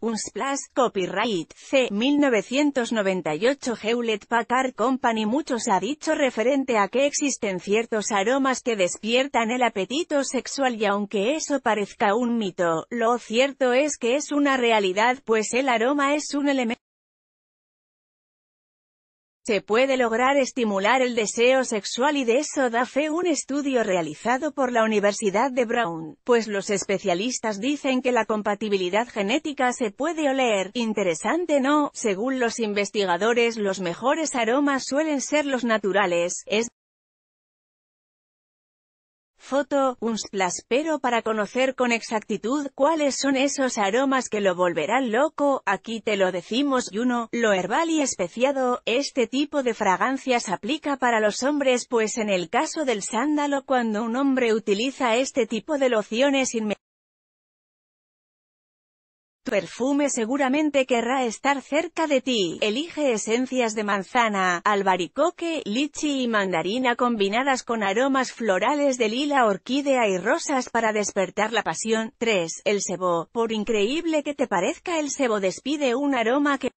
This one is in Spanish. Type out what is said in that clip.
un splash, copyright, C. 1998 Hewlett Packard Company Muchos ha dicho referente a que existen ciertos aromas que despiertan el apetito sexual y aunque eso parezca un mito, lo cierto es que es una realidad pues el aroma es un elemento se puede lograr estimular el deseo sexual y de eso da fe un estudio realizado por la Universidad de Brown, pues los especialistas dicen que la compatibilidad genética se puede oler, interesante no, según los investigadores los mejores aromas suelen ser los naturales, es Foto, un splash pero para conocer con exactitud cuáles son esos aromas que lo volverán loco, aquí te lo decimos y uno, lo herbal y especiado, este tipo de fragancias aplica para los hombres pues en el caso del sándalo cuando un hombre utiliza este tipo de lociones inmediatamente tu perfume seguramente querrá estar cerca de ti. Elige esencias de manzana, albaricoque, lichi y mandarina combinadas con aromas florales de lila, orquídea y rosas para despertar la pasión. 3. El sebo. Por increíble que te parezca el sebo despide un aroma que